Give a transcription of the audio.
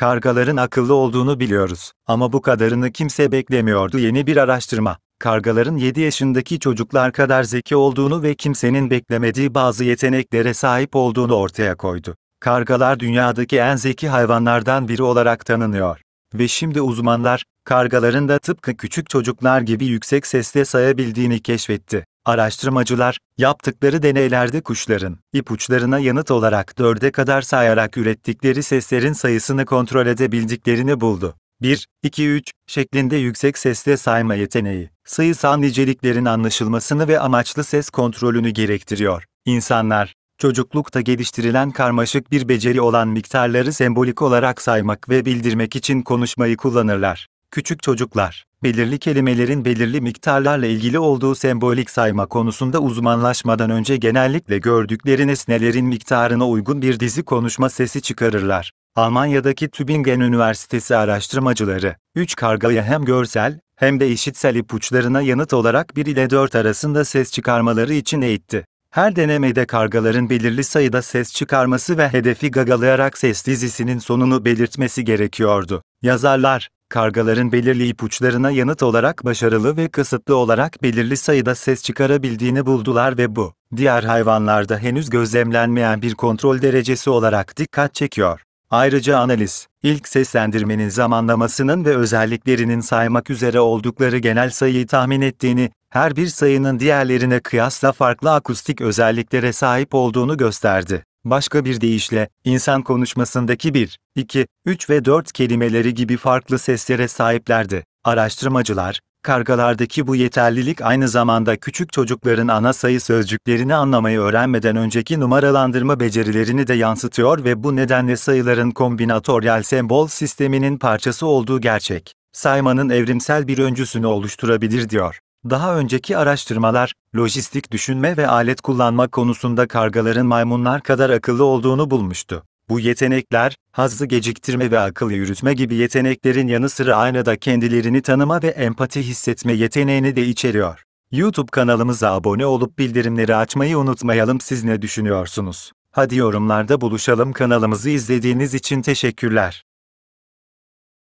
Kargaların akıllı olduğunu biliyoruz ama bu kadarını kimse beklemiyordu yeni bir araştırma. Kargaların 7 yaşındaki çocuklar kadar zeki olduğunu ve kimsenin beklemediği bazı yeteneklere sahip olduğunu ortaya koydu. Kargalar dünyadaki en zeki hayvanlardan biri olarak tanınıyor. Ve şimdi uzmanlar, kargaların da tıpkı küçük çocuklar gibi yüksek sesle sayabildiğini keşfetti. Araştırmacılar, yaptıkları deneylerde kuşların ipuçlarına yanıt olarak dörde kadar sayarak ürettikleri seslerin sayısını kontrol edebildiklerini buldu. 1, 2, 3 şeklinde yüksek sesle sayma yeteneği, sayısal niceliklerin anlaşılmasını ve amaçlı ses kontrolünü gerektiriyor. İnsanlar, çocuklukta geliştirilen karmaşık bir beceri olan miktarları sembolik olarak saymak ve bildirmek için konuşmayı kullanırlar küçük çocuklar, belirli kelimelerin belirli miktarlarla ilgili olduğu sembolik sayma konusunda uzmanlaşmadan önce genellikle gördükleri nesnelerin miktarına uygun bir dizi konuşma sesi çıkarırlar. Almanya'daki Tübingen Üniversitesi araştırmacıları, 3 kargaya hem görsel hem de işitsel ipuçlarına yanıt olarak 1 ile 4 arasında ses çıkarmaları için eğitti. Her denemede kargaların belirli sayıda ses çıkarması ve hedefi gagalayarak ses dizisinin sonunu belirtmesi gerekiyordu. Yazarlar, kargaların belirli ipuçlarına yanıt olarak başarılı ve kısıtlı olarak belirli sayıda ses çıkarabildiğini buldular ve bu, diğer hayvanlarda henüz gözlemlenmeyen bir kontrol derecesi olarak dikkat çekiyor. Ayrıca analiz, ilk seslendirmenin zamanlamasının ve özelliklerinin saymak üzere oldukları genel sayıyı tahmin ettiğini, her bir sayının diğerlerine kıyasla farklı akustik özelliklere sahip olduğunu gösterdi. Başka bir deyişle, insan konuşmasındaki 1, 2, 3 ve 4 kelimeleri gibi farklı seslere sahiplerdi. Araştırmacılar, kargalardaki bu yeterlilik aynı zamanda küçük çocukların ana sayı sözcüklerini anlamayı öğrenmeden önceki numaralandırma becerilerini de yansıtıyor ve bu nedenle sayıların kombinatoryal sembol sisteminin parçası olduğu gerçek saymanın evrimsel bir öncüsünü oluşturabilir diyor. Daha önceki araştırmalar, lojistik düşünme ve alet kullanma konusunda kargaların maymunlar kadar akıllı olduğunu bulmuştu. Bu yetenekler, hazzı geciktirme ve akıl yürütme gibi yeteneklerin yanı sıra aynada kendilerini tanıma ve empati hissetme yeteneğini de içeriyor. YouTube kanalımıza abone olup bildirimleri açmayı unutmayalım siz ne düşünüyorsunuz? Hadi yorumlarda buluşalım kanalımızı izlediğiniz için teşekkürler.